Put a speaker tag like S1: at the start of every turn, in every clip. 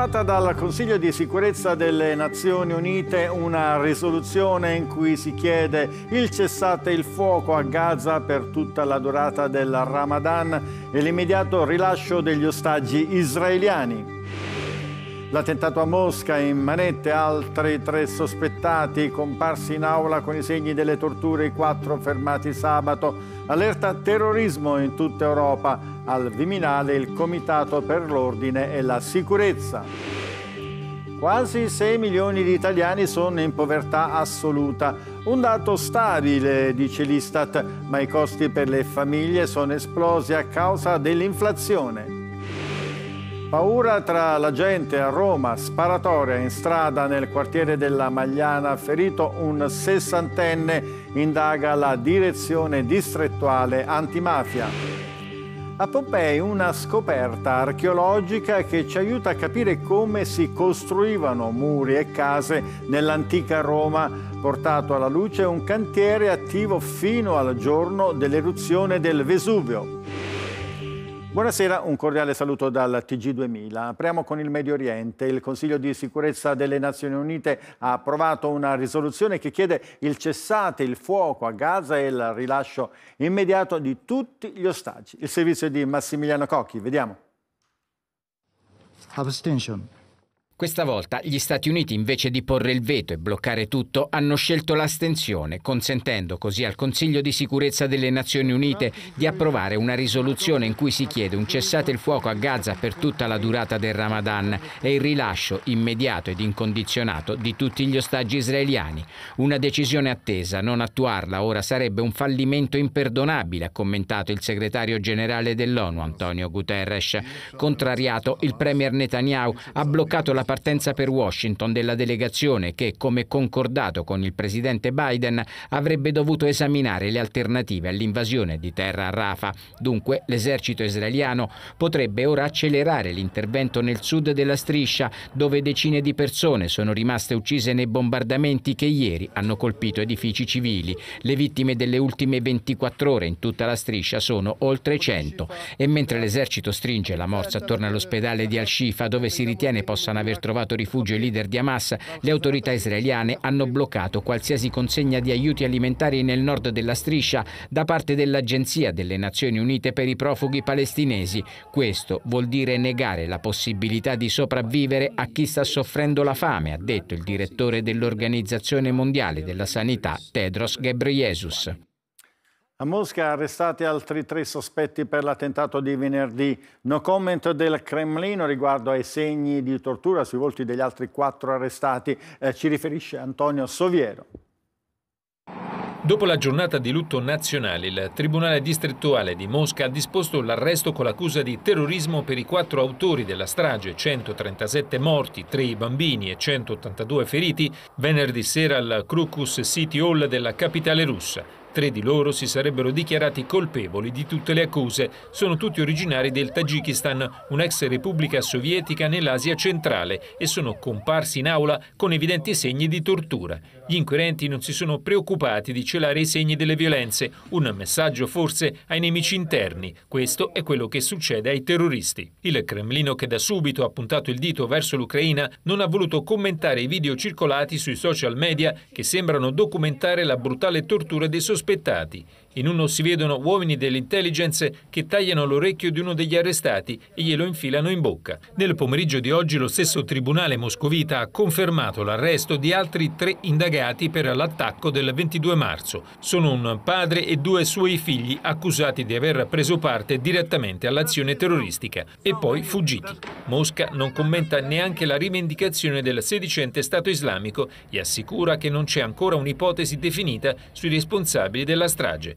S1: approvata dal Consiglio di sicurezza delle Nazioni Unite una risoluzione in cui si chiede il cessate il fuoco a Gaza per tutta la durata del Ramadan e l'immediato rilascio degli ostaggi israeliani. L'attentato a Mosca in manette, altri tre sospettati comparsi in aula con i segni delle torture, i quattro fermati sabato. Allerta terrorismo in tutta Europa. Al Viminale il Comitato per l'Ordine e la Sicurezza. Quasi 6 milioni di italiani sono in povertà assoluta. Un dato stabile, dice l'Istat, ma i costi per le famiglie sono esplosi a causa dell'inflazione. Paura tra la gente a Roma, sparatoria in strada nel quartiere della Magliana, ferito un sessantenne, indaga la direzione distrettuale antimafia. A Pompei una scoperta archeologica che ci aiuta a capire come si costruivano muri e case nell'antica Roma, portato alla luce un cantiere attivo fino al giorno dell'eruzione del Vesuvio. Buonasera, un cordiale saluto dal TG2000. Apriamo con il Medio Oriente. Il Consiglio di sicurezza delle Nazioni Unite ha approvato una risoluzione che chiede il cessate il fuoco a Gaza e il rilascio immediato di tutti gli ostaggi. Il servizio di Massimiliano Cocchi, vediamo.
S2: Abstention.
S3: Questa volta gli Stati Uniti invece di porre il veto e bloccare tutto hanno scelto l'astensione, consentendo così al Consiglio di sicurezza delle Nazioni Unite di approvare una risoluzione in cui si chiede un cessate il fuoco a Gaza per tutta la durata del Ramadan e il rilascio immediato ed incondizionato di tutti gli ostaggi israeliani. Una decisione attesa, non attuarla ora sarebbe un fallimento imperdonabile, ha commentato il segretario generale dell'ONU Antonio Guterres. Contrariato, il premier Netanyahu ha bloccato la partenza per Washington della delegazione che, come concordato con il presidente Biden, avrebbe dovuto esaminare le alternative all'invasione di terra a Rafa. Dunque l'esercito israeliano potrebbe ora accelerare l'intervento nel sud della striscia, dove decine di persone sono rimaste uccise nei bombardamenti che ieri hanno colpito edifici civili. Le vittime delle ultime 24 ore in tutta la striscia sono oltre 100 e mentre l'esercito stringe la morsa attorno all'ospedale di Al-Shifa dove si ritiene possano aver aver trovato rifugio i leader di Hamas, le autorità israeliane hanno bloccato qualsiasi consegna di aiuti alimentari nel nord della striscia da parte dell'Agenzia delle Nazioni Unite per i profughi palestinesi. Questo vuol dire negare la possibilità di sopravvivere a chi sta soffrendo la fame, ha detto il direttore dell'Organizzazione Mondiale della Sanità, Tedros Ghebreyesus.
S1: A Mosca arrestati altri tre sospetti per l'attentato di venerdì. No comment del Cremlino riguardo ai segni di tortura sui volti degli altri quattro arrestati, eh, ci riferisce Antonio Soviero.
S4: Dopo la giornata di lutto nazionale, il Tribunale distrettuale di Mosca ha disposto l'arresto con l'accusa di terrorismo per i quattro autori della strage, 137 morti, 3 bambini e 182 feriti, venerdì sera al Krukus City Hall della capitale russa. Tre di loro si sarebbero dichiarati colpevoli di tutte le accuse. Sono tutti originari del Tagikistan, un'ex repubblica sovietica nell'Asia centrale, e sono comparsi in aula con evidenti segni di tortura. Gli inquirenti non si sono preoccupati di celare i segni delle violenze, un messaggio forse ai nemici interni. Questo è quello che succede ai terroristi. Il Cremlino, che da subito ha puntato il dito verso l'Ucraina, non ha voluto commentare i video circolati sui social media che sembrano documentare la brutale tortura dei sospettati. In uno si vedono uomini dell'intelligence che tagliano l'orecchio di uno degli arrestati e glielo infilano in bocca. Nel pomeriggio di oggi lo stesso tribunale moscovita ha confermato l'arresto di altri tre indagati per l'attacco del 22 marzo. Sono un padre e due suoi figli accusati di aver preso parte direttamente all'azione terroristica e poi fuggiti. Mosca non commenta neanche la rivendicazione del sedicente Stato islamico e assicura che non c'è ancora un'ipotesi definita sui responsabili della strage.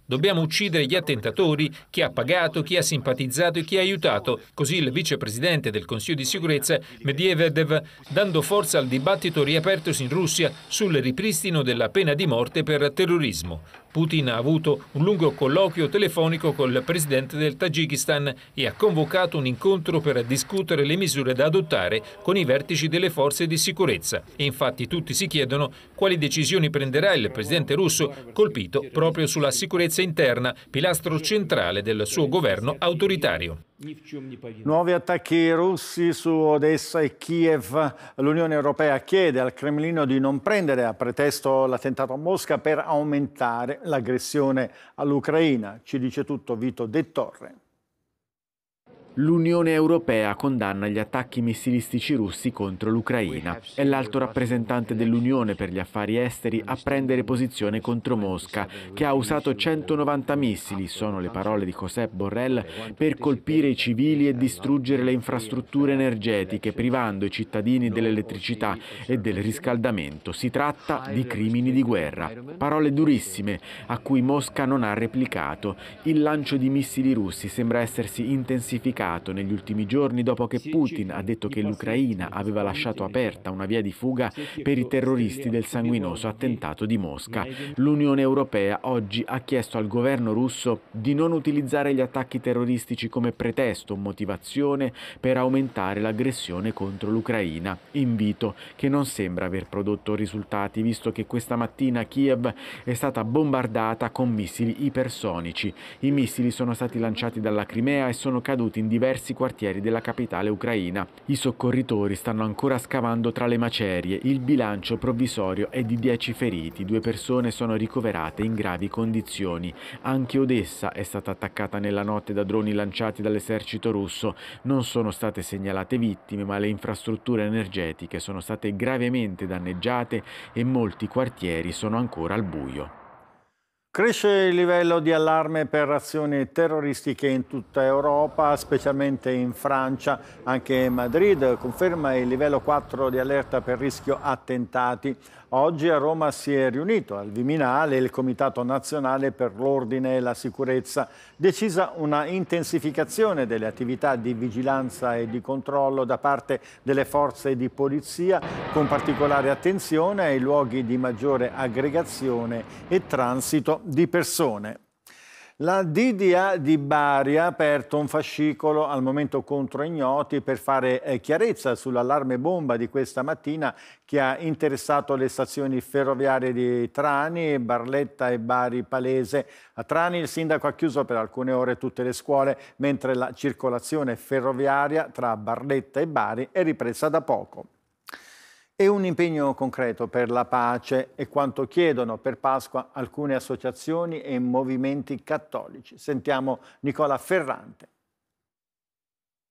S4: Dobbiamo uccidere gli attentatori, chi ha pagato, chi ha simpatizzato e chi ha aiutato. Così il vicepresidente del Consiglio di sicurezza, Medvedev, dando forza al dibattito riapertosi in Russia sul ripristino della pena di morte per terrorismo. Putin ha avuto un lungo colloquio telefonico col presidente del Tagikistan e ha convocato un incontro per discutere le misure da adottare con i vertici delle forze di sicurezza. E infatti tutti si chiedono quali decisioni prenderà il presidente russo colpito proprio sulla sicurezza sicurezza interna, pilastro centrale del suo governo autoritario.
S1: Nuovi attacchi russi su Odessa e Kiev. L'Unione Europea chiede al Cremlino di non prendere a pretesto l'attentato a Mosca per aumentare l'aggressione all'Ucraina. Ci dice tutto Vito De Torre.
S5: L'Unione Europea condanna gli attacchi missilistici russi contro l'Ucraina. È l'alto rappresentante dell'Unione per gli affari esteri a prendere posizione contro Mosca, che ha usato 190 missili, sono le parole di Josep Borrell, per colpire i civili e distruggere le infrastrutture energetiche, privando i cittadini dell'elettricità e del riscaldamento. Si tratta di crimini di guerra. Parole durissime, a cui Mosca non ha replicato. Il lancio di missili russi sembra essersi intensificato mercato negli ultimi giorni dopo che Putin ha detto che l'Ucraina aveva lasciato aperta una via di fuga per i terroristi del sanguinoso attentato di Mosca. L'Unione Europea oggi ha chiesto al governo russo di non utilizzare gli attacchi terroristici come pretesto o motivazione per aumentare l'aggressione contro l'Ucraina. Invito che non sembra aver prodotto risultati visto che questa mattina Kiev è stata bombardata con missili ipersonici. I missili sono stati lanciati dalla Crimea e sono caduti in diversi quartieri della capitale ucraina. I soccorritori stanno ancora scavando tra le macerie, il bilancio provvisorio è di 10 feriti, due persone sono ricoverate in gravi condizioni. Anche Odessa è stata attaccata nella notte da droni lanciati dall'esercito russo. Non sono state segnalate vittime, ma le infrastrutture energetiche sono state gravemente danneggiate e molti quartieri sono ancora al buio.
S1: Cresce il livello di allarme per azioni terroristiche in tutta Europa, specialmente in Francia, anche Madrid conferma il livello 4 di allerta per rischio attentati. Oggi a Roma si è riunito al Viminale il Comitato Nazionale per l'Ordine e la Sicurezza, decisa una intensificazione delle attività di vigilanza e di controllo da parte delle forze di polizia, con particolare attenzione ai luoghi di maggiore aggregazione e transito di persone. La DDA di Bari ha aperto un fascicolo al momento contro ignoti per fare eh, chiarezza sull'allarme bomba di questa mattina che ha interessato le stazioni ferroviarie di Trani, Barletta e Bari Palese. A Trani il sindaco ha chiuso per alcune ore tutte le scuole, mentre la circolazione ferroviaria tra Barletta e Bari è ripresa da poco e un impegno concreto per la pace è quanto chiedono per Pasqua alcune associazioni e movimenti cattolici. Sentiamo Nicola Ferrante.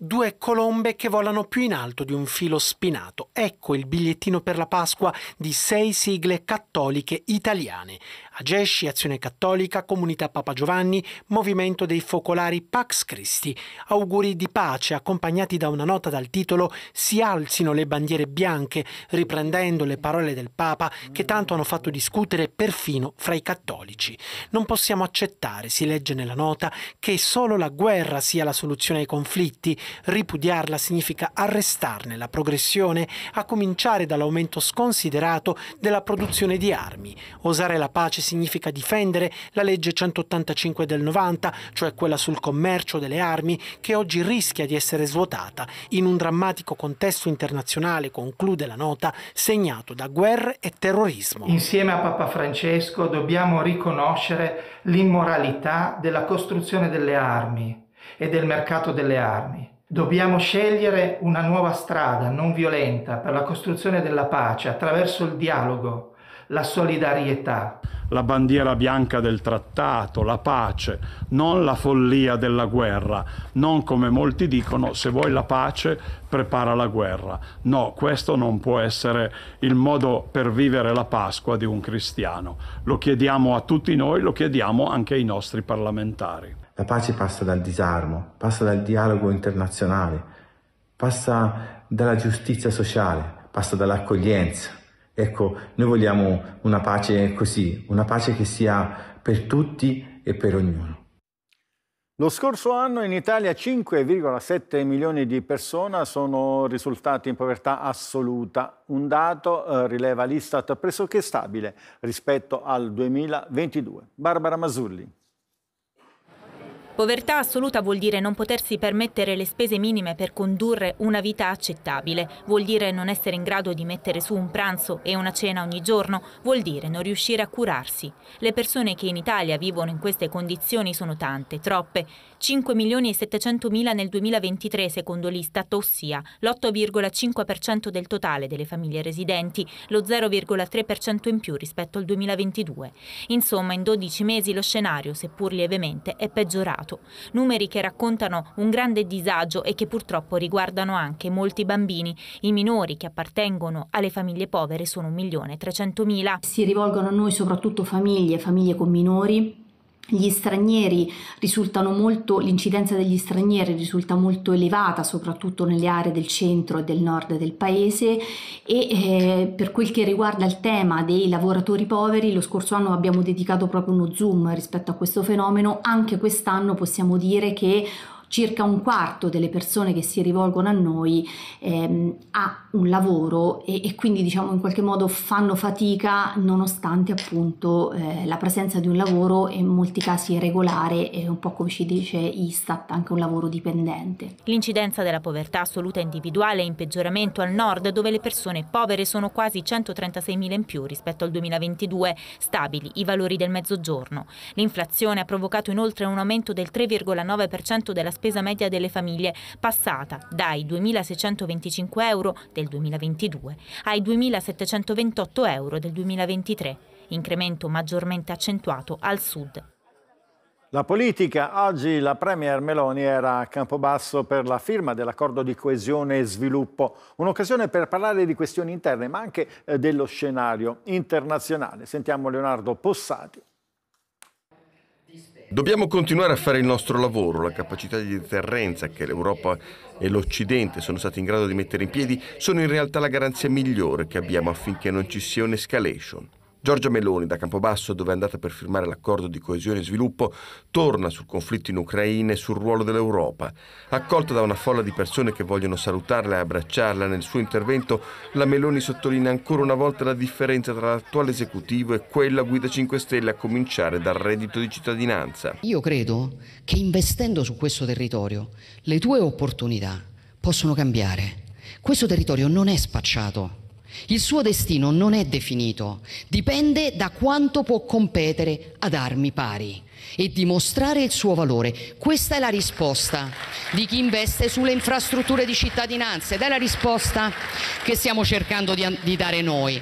S6: Due colombe che volano più in alto di un filo spinato. Ecco il bigliettino per la Pasqua di sei sigle cattoliche italiane. Agesci, Azione Cattolica, Comunità Papa Giovanni, Movimento dei Focolari Pax Christi. Auguri di pace accompagnati da una nota dal titolo Si alzino le bandiere bianche, riprendendo le parole del Papa che tanto hanno fatto discutere perfino fra i cattolici. Non possiamo accettare, si legge nella nota, che solo la guerra sia la soluzione ai conflitti Ripudiarla significa arrestarne la progressione, a cominciare dall'aumento sconsiderato della produzione di armi. Osare la pace significa difendere la legge 185 del 90, cioè quella sul commercio delle armi, che oggi rischia di essere svuotata in un drammatico contesto internazionale, conclude
S4: la nota, segnato da guerre e terrorismo. Insieme a Papa Francesco dobbiamo riconoscere l'immoralità della costruzione delle armi e del mercato delle armi. Dobbiamo scegliere una nuova strada non violenta per la costruzione della pace attraverso il dialogo, la solidarietà.
S7: La bandiera bianca del trattato, la pace, non la follia della guerra, non come molti dicono se vuoi la pace prepara la guerra. No, questo non può essere il modo per vivere la Pasqua di un cristiano. Lo chiediamo a tutti noi, lo chiediamo anche ai nostri parlamentari.
S5: La pace passa dal disarmo, passa
S1: dal dialogo internazionale, passa dalla giustizia sociale, passa dall'accoglienza. Ecco, noi vogliamo una pace così, una pace che sia per tutti e per ognuno. Lo scorso anno in Italia 5,7 milioni di persone sono risultate in povertà assoluta, un dato eh, rileva l'Istat pressoché stabile rispetto al 2022. Barbara Masulli.
S2: Povertà assoluta vuol dire non potersi permettere le spese minime per condurre una vita accettabile, vuol dire non essere in grado di mettere su un pranzo e una cena ogni giorno, vuol dire non riuscire a curarsi. Le persone che in Italia vivono in queste condizioni sono tante, troppe, 5 milioni e 700 mila nel 2023 secondo l'Istat, ossia l'8,5% del totale delle famiglie residenti, lo 0,3% in più rispetto al 2022. Insomma, in 12 mesi lo scenario, seppur lievemente, è peggiorato. Numeri che raccontano un grande disagio e che purtroppo riguardano anche molti bambini. I minori che appartengono alle famiglie povere sono 1 milione e 300 mila. Si rivolgono a noi soprattutto famiglie, famiglie con minori gli stranieri risultano molto, l'incidenza degli stranieri risulta molto elevata, soprattutto nelle aree del centro e del nord del paese e eh, per quel che riguarda il tema dei lavoratori poveri, lo scorso anno abbiamo dedicato proprio uno zoom rispetto a questo fenomeno, anche quest'anno possiamo dire che circa un quarto delle persone che si rivolgono a noi ehm, ha un lavoro e, e, quindi diciamo in qualche modo fanno fatica nonostante appunto eh, la presenza di un lavoro e in molti casi regolare e un po' come ci dice Istat anche un lavoro dipendente. L'incidenza della povertà assoluta individuale è in peggioramento al nord dove le persone povere sono quasi 136.000 in più rispetto al 2022, stabili i valori del mezzogiorno. L'inflazione ha provocato inoltre un aumento del 3,9% della spesa media delle famiglie, passata dai 2.625 euro del 2022 ai 2.728 euro del 2023, incremento maggiormente accentuato al sud.
S1: La politica. Oggi la Premier Meloni era a Campobasso per la firma dell'accordo di coesione e sviluppo, un'occasione per parlare di questioni interne ma anche eh, dello scenario internazionale. Sentiamo Leonardo Possati.
S8: Dobbiamo continuare a fare il nostro lavoro, la capacità di deterrenza che l'Europa e l'Occidente sono stati in grado di mettere in piedi sono in realtà la garanzia migliore che abbiamo affinché non ci sia un'escalation. Giorgia Meloni da Campobasso, dove è andata per firmare l'accordo di coesione e sviluppo, torna sul conflitto in Ucraina e sul ruolo dell'Europa. Accolta da una folla di persone che vogliono salutarla e abbracciarla nel suo intervento, la Meloni sottolinea ancora una volta la differenza tra l'attuale esecutivo e quella guida 5 Stelle, a cominciare dal reddito di cittadinanza.
S9: Io credo che investendo su questo territorio le tue opportunità possono cambiare. Questo territorio non è spacciato il suo destino non è definito, dipende da quanto può competere ad armi pari e dimostrare il suo valore. Questa è la risposta di chi investe sulle infrastrutture di cittadinanza ed è la risposta che stiamo cercando di, di dare noi.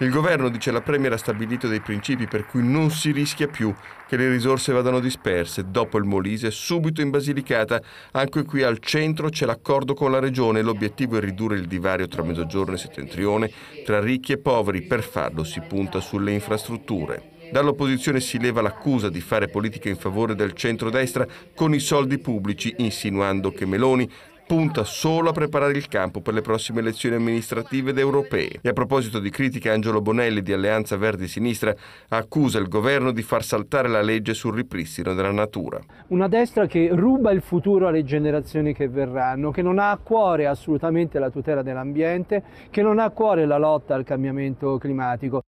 S8: Il governo, dice la Premier, ha stabilito dei principi per cui non si rischia più che le risorse vadano disperse. Dopo il Molise, subito in Basilicata, anche qui al centro c'è l'accordo con la Regione. L'obiettivo è ridurre il divario tra Mezzogiorno e Settentrione, tra ricchi e poveri. Per farlo si punta sulle infrastrutture. Dall'opposizione si leva l'accusa di fare politica in favore del centrodestra con i soldi pubblici, insinuando che Meloni punta solo a preparare il campo per le prossime elezioni amministrative ed europee. E a proposito di critiche, Angelo Bonelli di Alleanza Verdi Sinistra accusa il governo di far saltare la legge sul ripristino della natura.
S4: Una destra che ruba il futuro alle generazioni che verranno, che non ha a cuore assolutamente la tutela dell'ambiente, che non ha a cuore la lotta al cambiamento climatico.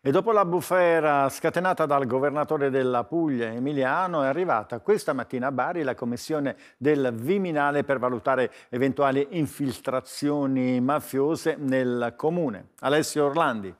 S1: E dopo la bufera scatenata dal governatore della Puglia, Emiliano, è arrivata questa mattina a Bari la commissione del Viminale per valutare eventuali infiltrazioni mafiose nel comune. Alessio Orlandi.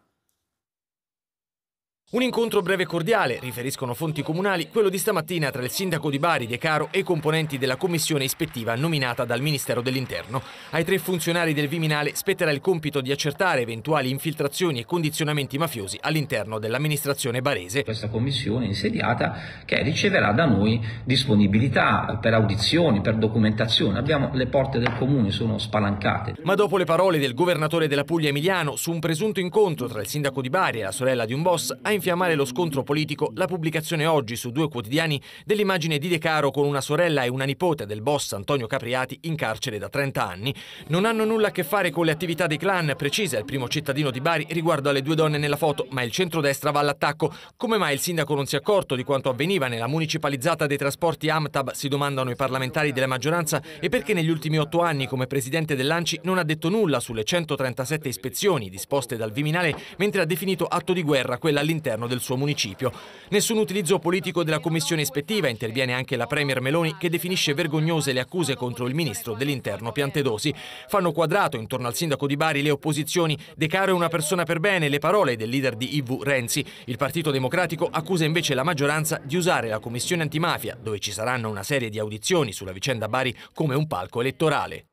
S1: Un incontro
S10: breve e cordiale, riferiscono fonti comunali, quello di stamattina tra il sindaco di Bari, De Caro e i componenti della commissione ispettiva nominata dal Ministero dell'Interno. Ai tre funzionari del Viminale spetterà il compito di accertare eventuali infiltrazioni e condizionamenti mafiosi all'interno dell'amministrazione barese.
S4: Questa commissione insediata che riceverà da noi disponibilità per audizioni, per documentazione. Abbiamo le porte del comune, sono spalancate.
S10: Ma dopo le parole
S4: del governatore
S10: della Puglia Emiliano su un presunto incontro tra il sindaco di Bari e la sorella di un boss, ha infiammare lo scontro politico la pubblicazione oggi su due quotidiani dell'immagine di De Caro con una sorella e una nipote del boss Antonio Capriati in carcere da 30 anni. Non hanno nulla a che fare con le attività dei clan, precisa il primo cittadino di Bari riguardo alle due donne nella foto, ma il centrodestra va all'attacco. Come mai il sindaco non si è accorto di quanto avveniva nella municipalizzata dei trasporti Amtab, si domandano i parlamentari della maggioranza, e perché negli ultimi otto anni come presidente dell'Anci non ha detto nulla sulle 137 ispezioni disposte dal Viminale, mentre ha definito atto di guerra quella all'interno all'interno del suo municipio. Nessun utilizzo politico della commissione ispettiva, interviene anche la Premier Meloni che definisce vergognose le accuse contro il ministro dell'interno Piantedosi. Fanno quadrato intorno al sindaco di Bari le opposizioni, De Caro è una persona per bene, le parole del leader di IV Renzi. Il Partito Democratico accusa invece la maggioranza di usare la commissione antimafia, dove ci saranno una serie di audizioni sulla vicenda Bari, come un palco elettorale.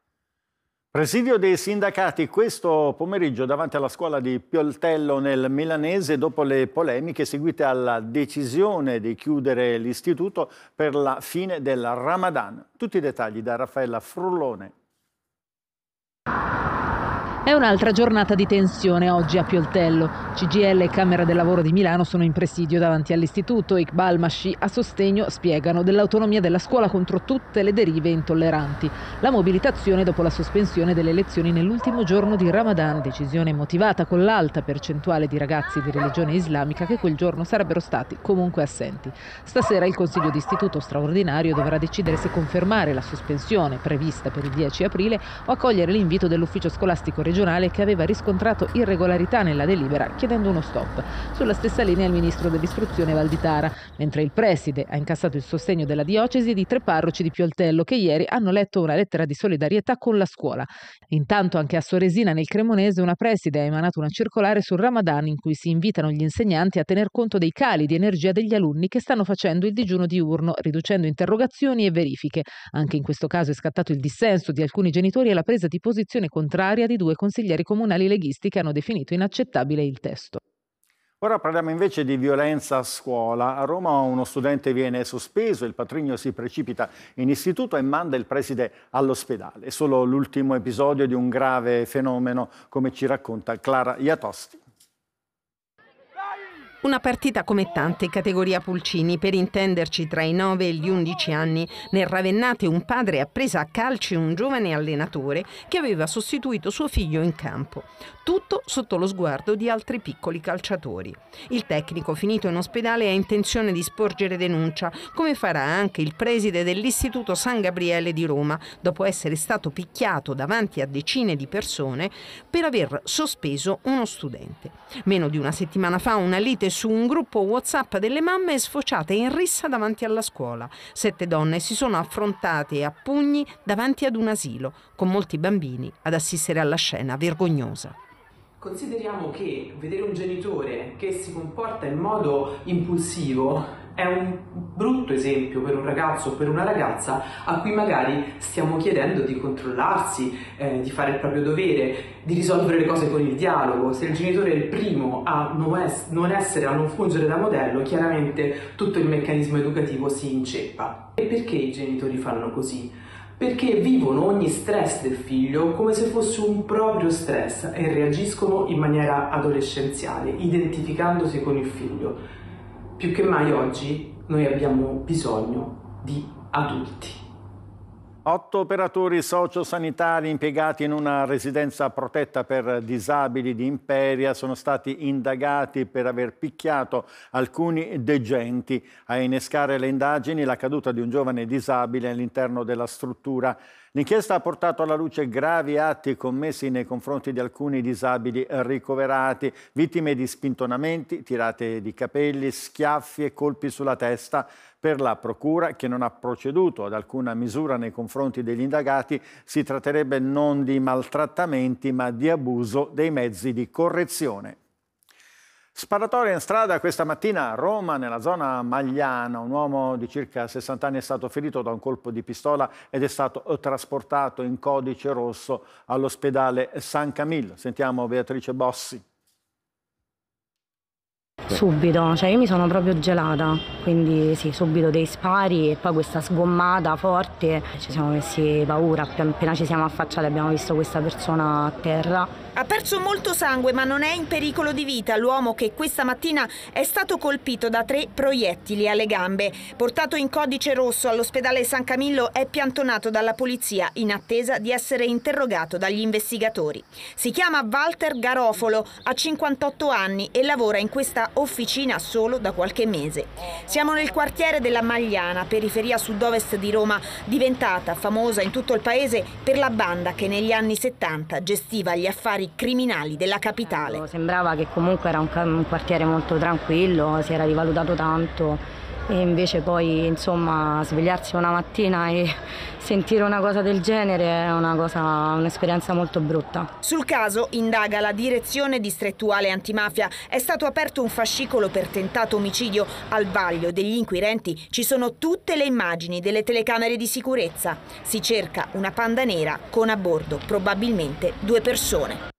S1: Presidio dei sindacati questo pomeriggio davanti alla scuola di Pioltello nel Milanese dopo le polemiche seguite alla decisione di chiudere l'istituto per la fine del Ramadan. Tutti i dettagli da Raffaella Frullone.
S11: È un'altra giornata di tensione oggi a Pioltello. CGL e Camera del Lavoro di Milano sono in presidio davanti all'istituto. Iqbal Mashi a sostegno spiegano dell'autonomia della scuola contro tutte le derive intolleranti. La mobilitazione dopo la sospensione delle elezioni nell'ultimo giorno di Ramadan, decisione motivata con l'alta percentuale di ragazzi di religione islamica che quel giorno sarebbero stati comunque assenti. Stasera il Consiglio d'Istituto straordinario dovrà decidere se confermare la sospensione prevista per il 10 aprile o accogliere l'invito dell'ufficio scolastico regionale regionale che aveva riscontrato irregolarità nella delibera chiedendo uno stop. Sulla stessa linea il ministro dell'istruzione Valditara, mentre il preside ha incassato il sostegno della diocesi di tre parroci di Pioltello che ieri hanno letto una lettera di solidarietà con la scuola. Intanto anche a Soresina nel Cremonese una preside ha emanato una circolare sul Ramadan in cui si invitano gli insegnanti a tener conto dei cali di energia degli alunni che stanno facendo il digiuno diurno, riducendo interrogazioni e verifiche. Anche in questo caso è scattato il dissenso di alcuni genitori e la presa di posizione contraria di due consiglieri consiglieri comunali leghisti che hanno definito inaccettabile il testo.
S1: Ora parliamo invece di violenza a scuola. A Roma uno studente viene sospeso, il patrigno si precipita in istituto e manda il preside all'ospedale. È solo l'ultimo episodio di un grave fenomeno, come ci racconta Clara Iatosti.
S9: Una partita come tante in categoria Pulcini, per intenderci tra i 9 e gli 11 anni. Nel Ravennate un padre ha preso a calci un giovane allenatore che aveva sostituito suo figlio in campo. Tutto sotto lo sguardo di altri piccoli calciatori. Il tecnico finito in ospedale ha intenzione di sporgere denuncia, come farà anche il preside dell'Istituto San Gabriele di Roma, dopo essere stato picchiato davanti a decine di persone per aver sospeso uno studente. Meno di una settimana fa una lite su un gruppo WhatsApp delle mamme sfociate in rissa davanti alla scuola. Sette donne si sono affrontate a pugni davanti ad un asilo, con molti bambini ad assistere alla scena vergognosa.
S11: Consideriamo che vedere un genitore che si comporta in modo impulsivo è un brutto esempio per un ragazzo o per una ragazza a cui magari stiamo chiedendo di controllarsi, eh, di fare il proprio dovere, di risolvere le cose con il dialogo. Se il genitore è il primo a non, es- non essere, a non fungere da modello, chiaramente tutto il meccanismo educativo si inceppa. E perché i genitori fanno così? perché vivono ogni stress del figlio come se fosse un proprio stress e reagiscono in maniera adolescenziale, identificandosi con il figlio più che mai oggi noi abbiamo bisogno di adulti.
S1: Otto operatori sociosanitari impiegati in una residenza protetta per disabili di Imperia sono stati indagati per aver picchiato alcuni degenti. A innescare le indagini la caduta di un giovane disabile all'interno della struttura L'inchiesta ha portato alla luce gravi atti commessi nei confronti di alcuni disabili ricoverati, vittime di spintonamenti, tirate di capelli, schiaffi e colpi sulla testa per la Procura che non ha proceduto ad alcuna misura nei confronti degli indagati, si tratterebbe non di maltrattamenti ma di abuso dei mezzi di correzione. Sparatoria in strada questa mattina a Roma, nella zona Magliana. Un uomo di circa 60 anni è stato ferito da un colpo di pistola ed è stato trasportato in codice rosso all'ospedale San Camillo. Sentiamo Beatrice Bossi.
S2: Subito, cioè io mi sono proprio gelata, quindi sì, subito dei spari e poi questa sgommata forte, ci siamo messi paura, appena ci siamo affacciati abbiamo visto questa persona a terra. Ha perso molto sangue ma non è in pericolo di vita l'uomo che questa mattina è stato colpito da tre proiettili alle gambe. Portato in codice rosso all'ospedale San Camillo è piantonato dalla polizia in attesa di essere interrogato dagli investigatori. Si chiama Walter Garofolo, ha 58 anni e lavora in questa officina solo da qualche mese. Siamo nel quartiere della Magliana, periferia sud-ovest di Roma, diventata famosa in tutto il paese per la banda che negli anni 70 gestiva gli affari criminali della capitale. Sembrava che comunque era un quartiere molto tranquillo, si era rivalutato tanto e invece poi insomma svegliarsi una mattina e sentire una cosa del genere è una cosa, un'esperienza molto brutta. Sul caso indaga la direzione distrettuale antimafia. È stato aperto un fascicolo per tentato omicidio. Al vaglio degli inquirenti ci sono tutte le immagini delle telecamere di sicurezza. Si cerca una panda nera con a bordo probabilmente due persone.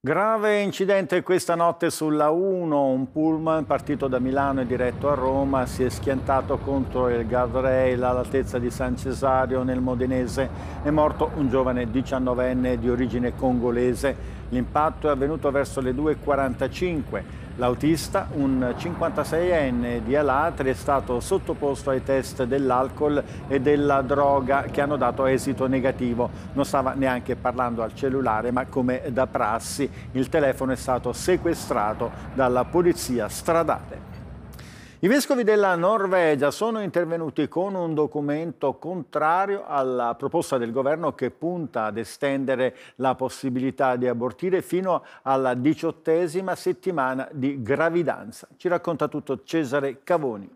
S1: Grave incidente questa notte sulla 1, un pullman partito da Milano e diretto a Roma si è schiantato contro il guardrail all'altezza di San Cesario nel Modenese. È morto un giovane 19enne di origine congolese. L'impatto è avvenuto verso le 2.45. L'autista, un 56enne di Alatri, è stato sottoposto ai test dell'alcol e della droga che hanno dato esito negativo. Non stava neanche parlando al cellulare, ma come da prassi il telefono è stato sequestrato dalla polizia stradale. I vescovi della Norvegia sono intervenuti con un documento contrario alla proposta del governo che punta ad estendere la possibilità di abortire fino alla diciottesima settimana di gravidanza. Ci racconta tutto Cesare Cavoni.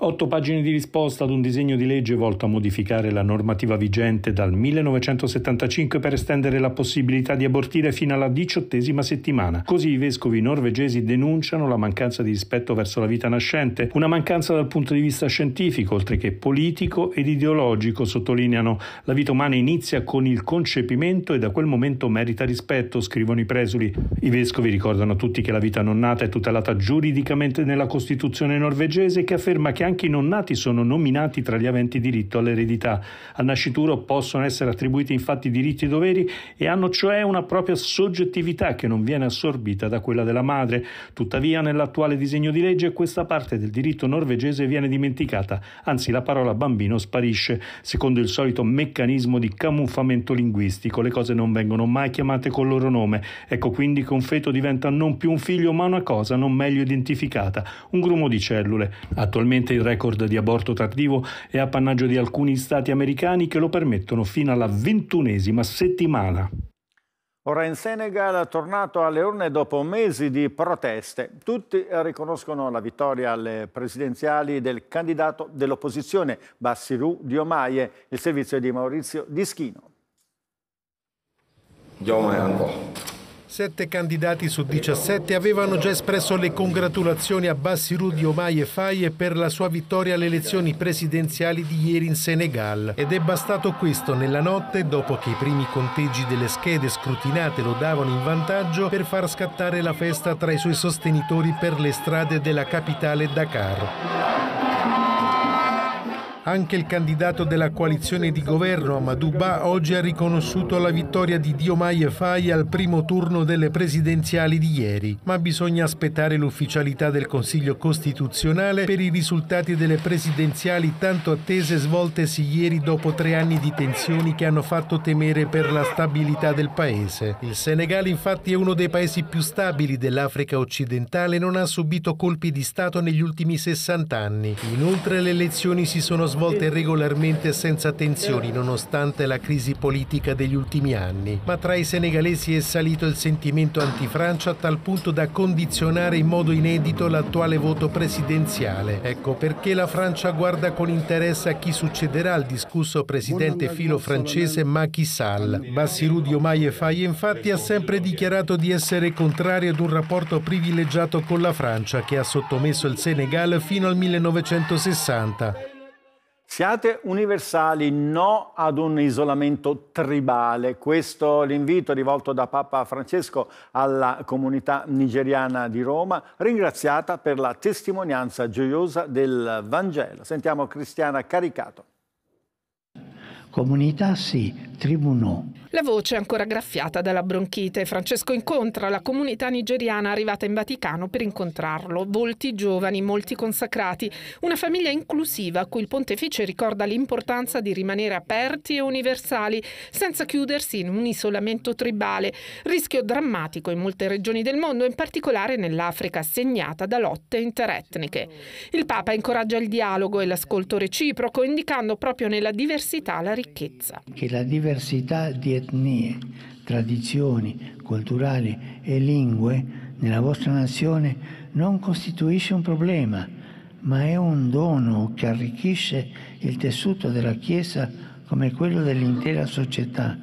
S7: Otto pagine di risposta ad un disegno di legge volto a modificare la normativa vigente dal 1975 per estendere la possibilità di abortire fino alla diciottesima settimana. Così i vescovi norvegesi denunciano la mancanza di rispetto verso la vita nascente, una mancanza dal punto di vista scientifico, oltre che politico ed ideologico, sottolineano. La vita umana inizia con il concepimento e da quel momento merita rispetto, scrivono i presuli. I vescovi ricordano tutti che la vita non nata è tutelata giuridicamente nella Costituzione norvegese che afferma che anche i non nati sono nominati tra gli aventi diritto all'eredità. Al nascituro possono essere attribuiti infatti diritti e doveri e hanno cioè una propria soggettività che non viene assorbita da quella della madre. Tuttavia nell'attuale disegno di legge questa parte del diritto norvegese viene dimenticata, anzi la parola bambino sparisce, secondo il solito meccanismo di camuffamento linguistico. Le cose non vengono mai chiamate col loro nome. Ecco quindi che un feto diventa non più un figlio ma una cosa non meglio identificata, un grumo di cellule. Attualmente il record di aborto tardivo è appannaggio di alcuni stati americani che lo permettono fino alla ventunesima settimana.
S1: Ora in Senegal, tornato alle urne dopo mesi di proteste, tutti riconoscono la vittoria alle presidenziali del candidato dell'opposizione, Bassirou Diomaye, il servizio di Maurizio Dischino. Diomaye
S8: ancora.
S6: Sette candidati su 17 avevano già espresso le congratulazioni a Bassi Bassirudi Omai e Faye per la sua vittoria alle elezioni presidenziali di ieri in Senegal. Ed è bastato questo nella notte, dopo che i primi conteggi delle schede scrutinate lo davano in vantaggio, per far scattare la festa tra i suoi sostenitori per le strade della capitale Dakar. Anche il candidato della coalizione di governo, Amadou Ba, oggi ha riconosciuto la vittoria di Diomaye Faye al primo turno delle presidenziali di ieri, ma bisogna aspettare l'ufficialità del Consiglio Costituzionale per i risultati delle presidenziali tanto attese svoltesi ieri dopo tre anni di tensioni che hanno fatto temere per la stabilità del paese. Il Senegal infatti è uno dei paesi più stabili dell'Africa occidentale e non ha subito colpi di Stato negli ultimi 60 anni. Inoltre le elezioni si sono svolte svolte regolarmente senza tensioni nonostante la crisi politica degli ultimi anni, ma tra i senegalesi è salito il sentimento antifrancia a tal punto da condizionare in modo inedito l'attuale voto presidenziale. Ecco perché la Francia guarda con interesse a chi succederà al discusso presidente filo francese Macky Sall. Bassirou Diomaye Faye infatti ha sempre dichiarato di essere contrario ad un rapporto privilegiato con la Francia che ha sottomesso il Senegal fino al 1960.
S1: Siate universali, no ad un isolamento tribale. Questo l'invito rivolto da Papa Francesco alla comunità nigeriana di Roma, ringraziata per la testimonianza gioiosa del Vangelo. Sentiamo Cristiana Caricato
S6: comunità sì, tribù
S12: La voce è ancora graffiata dalla bronchite. Francesco incontra la comunità nigeriana arrivata in Vaticano per incontrarlo. Volti giovani, molti consacrati, una famiglia inclusiva a cui il pontefice ricorda l'importanza di rimanere aperti e universali, senza chiudersi in un isolamento tribale, rischio drammatico in molte regioni del mondo, in particolare nell'Africa segnata da lotte interetniche. Il Papa incoraggia il dialogo e l'ascolto reciproco, indicando proprio nella diversità la ricchezza ricchezza.
S1: Che la diversità di etnie, tradizioni, culturali e lingue nella vostra nazione non costituisce un problema, ma è un dono che arricchisce il tessuto della Chiesa come quello dell'intera società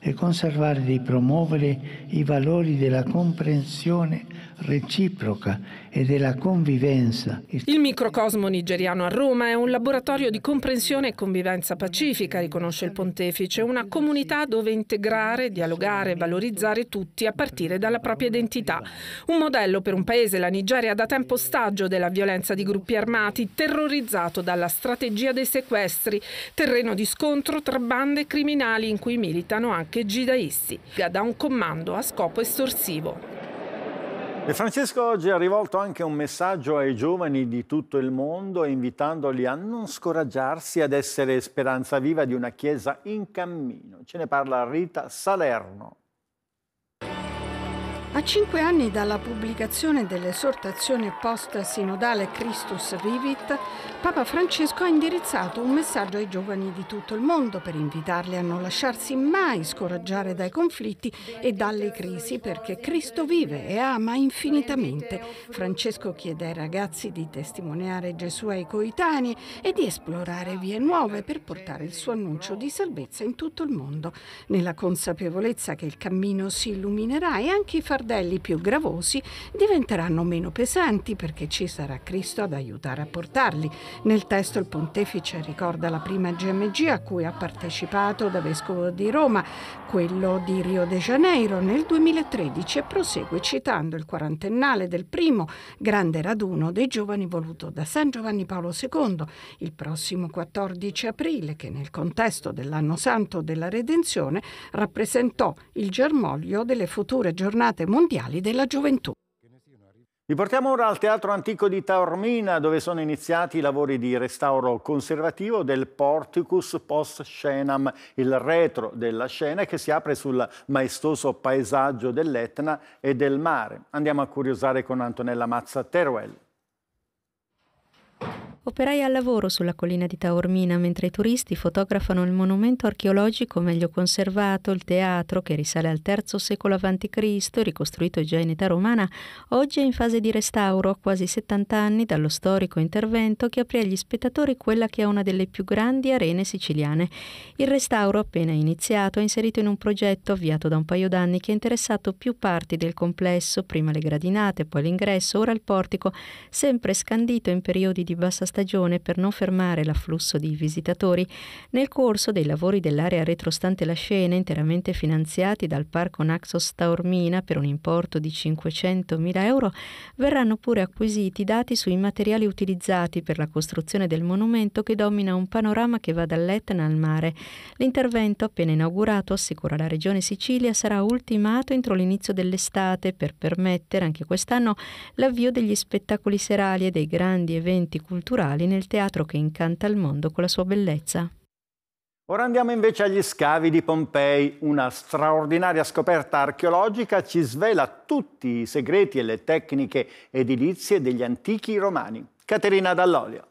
S1: e conservare e promuovere i valori della comprensione reciproca e della convivenza.
S12: Il microcosmo nigeriano a Roma è un laboratorio di comprensione e convivenza pacifica, riconosce il pontefice, una comunità dove integrare, dialogare e valorizzare tutti a partire dalla propria identità. Un modello per un paese, la Nigeria, da tempo ostaggio della violenza di gruppi armati, terrorizzato dalla strategia dei sequestri, terreno di scontro tra bande criminali in cui militano anche gidaisti, da un comando a scopo estorsivo.
S1: E Francesco oggi ha rivolto anche un messaggio ai giovani di tutto il mondo, invitandoli a non scoraggiarsi, ad essere speranza viva di una Chiesa in cammino. Ce ne parla Rita Salerno.
S9: A cinque anni dalla pubblicazione dell'esortazione post-sinodale Christus Vivit, Papa Francesco ha indirizzato un messaggio ai giovani di tutto il mondo per invitarli a non lasciarsi mai scoraggiare dai conflitti e dalle crisi perché Cristo vive e ama infinitamente. Francesco chiede ai ragazzi di testimoniare Gesù ai coetanei e di esplorare vie nuove per portare il suo annuncio di salvezza in tutto il mondo, nella consapevolezza che il cammino si illuminerà e anche i fardelli più gravosi diventeranno meno pesanti perché ci sarà Cristo ad aiutare a portarli. Nel testo il pontefice ricorda la prima GMG a cui ha partecipato da vescovo di Roma, quello di Rio de Janeiro nel 2013 e prosegue citando il quarantennale del primo grande raduno dei giovani voluto da San Giovanni Paolo II il prossimo 14 aprile che nel contesto dell'anno santo della Redenzione rappresentò il germoglio delle future giornate mondiali della gioventù.
S1: Vi portiamo ora al Teatro Antico di Taormina, dove sono iniziati i lavori di restauro conservativo del Porticus post scenam, il retro della scena che si apre sul maestoso paesaggio dell'Etna e del mare. Andiamo a curiosare con Antonella Mazza Teruel.
S13: Operai al lavoro sulla collina di Taormina mentre i turisti fotografano il monumento archeologico meglio conservato, il teatro che risale al III secolo a.C., ricostruito già in età romana, oggi è in fase di restauro a quasi 70 anni dallo storico intervento che aprì agli spettatori quella che è una delle più grandi arene siciliane. Il restauro appena iniziato è inserito in un progetto avviato da un paio d'anni che ha interessato più parti del complesso, prima le gradinate, poi l'ingresso, ora il portico, sempre scandito in periodi di bassa stagione stagione per non fermare l'afflusso di visitatori, nel corso dei lavori dell'area retrostante la scena, interamente finanziati dal Parco Naxos Taormina per un importo di 500.000 euro, verranno pure acquisiti dati sui materiali utilizzati per la costruzione del monumento che domina un panorama che va dall'Etna al mare. L'intervento appena inaugurato, assicura la Regione Sicilia, sarà ultimato entro l'inizio dell'estate per permettere anche quest'anno l'avvio degli spettacoli serali e dei grandi eventi culturali corali nel teatro che incanta il mondo con la sua bellezza.
S1: Ora andiamo invece agli scavi di Pompei. Una straordinaria scoperta archeologica ci svela tutti i segreti e le tecniche edilizie degli antichi romani. Caterina Dall'Olio.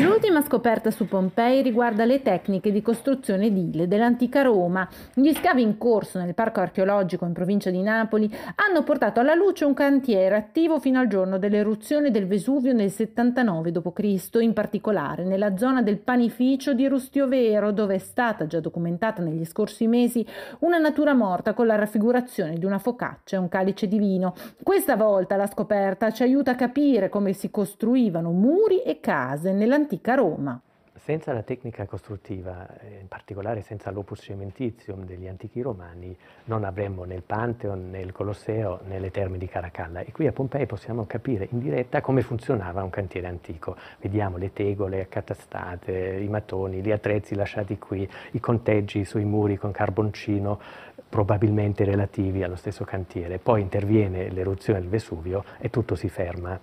S14: L'ultima scoperta su Pompei riguarda le tecniche di costruzione edile dell'antica Roma. Gli scavi in corso nel parco archeologico in provincia di Napoli hanno portato alla luce un cantiere attivo fino al giorno dell'eruzione del Vesuvio nel 79 d.C., in particolare nella zona del panificio di Rustiovero, dove è stata già documentata negli scorsi mesi una natura morta con la raffigurazione di una focaccia e un calice di vino. Questa volta la scoperta ci aiuta a capire come si costruivano muri e case nell'antica dell'antica Roma.
S10: Senza la tecnica costruttiva, eh, in particolare senza l'opus cementitium degli antichi romani, non avremmo né il Pantheon, né il Colosseo, né le terme di Caracalla. E qui a Pompei possiamo capire in diretta come funzionava un cantiere antico. Vediamo le tegole accatastate, i mattoni, gli attrezzi lasciati qui, i conteggi sui muri con carboncino, probabilmente relativi allo stesso cantiere. Poi interviene l'eruzione del Vesuvio e tutto si ferma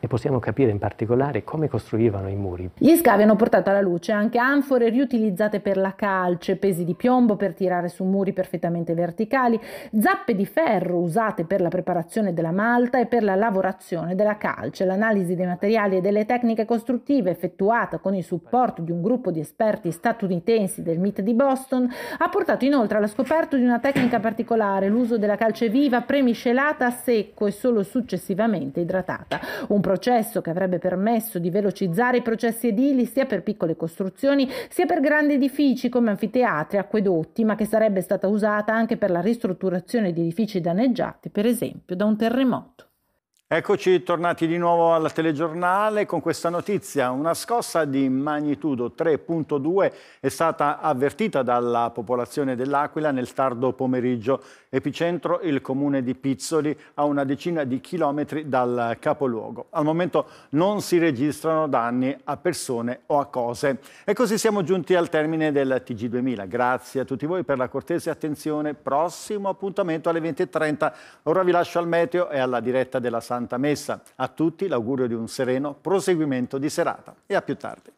S10: e possiamo capire in particolare come costruivano i muri.
S14: Gli scavi hanno portato alla luce anche anfore riutilizzate per la calce, pesi di piombo per tirare su muri perfettamente verticali, zappe di ferro usate per la preparazione della malta e per la lavorazione della calce. L'analisi dei materiali e delle tecniche costruttive effettuata con il supporto di un gruppo di esperti statunitensi del MIT di Boston ha portato inoltre alla scoperta di una tecnica particolare, l'uso della calce viva premiscelata a secco e solo successivamente idratata. Un un processo che avrebbe permesso di velocizzare i processi edili sia per piccole costruzioni sia per grandi edifici come anfiteatri, acquedotti, ma che sarebbe stata usata anche per la ristrutturazione di edifici danneggiati, per esempio, da un terremoto.
S1: Eccoci tornati di nuovo al telegiornale con questa notizia. Una scossa di magnitudo 3.2 è stata avvertita dalla popolazione dell'Aquila nel tardo pomeriggio. Epicentro il comune di Pizzoli a una decina di chilometri dal capoluogo. Al momento non si registrano danni a persone o a cose. E così siamo giunti al termine del TG2000. Grazie a tutti voi per la cortese attenzione. Prossimo appuntamento alle 20.30. Ora vi lascio al meteo e alla diretta della Santa Santa Messa. A tutti l'augurio di un sereno proseguimento di serata e a più tardi.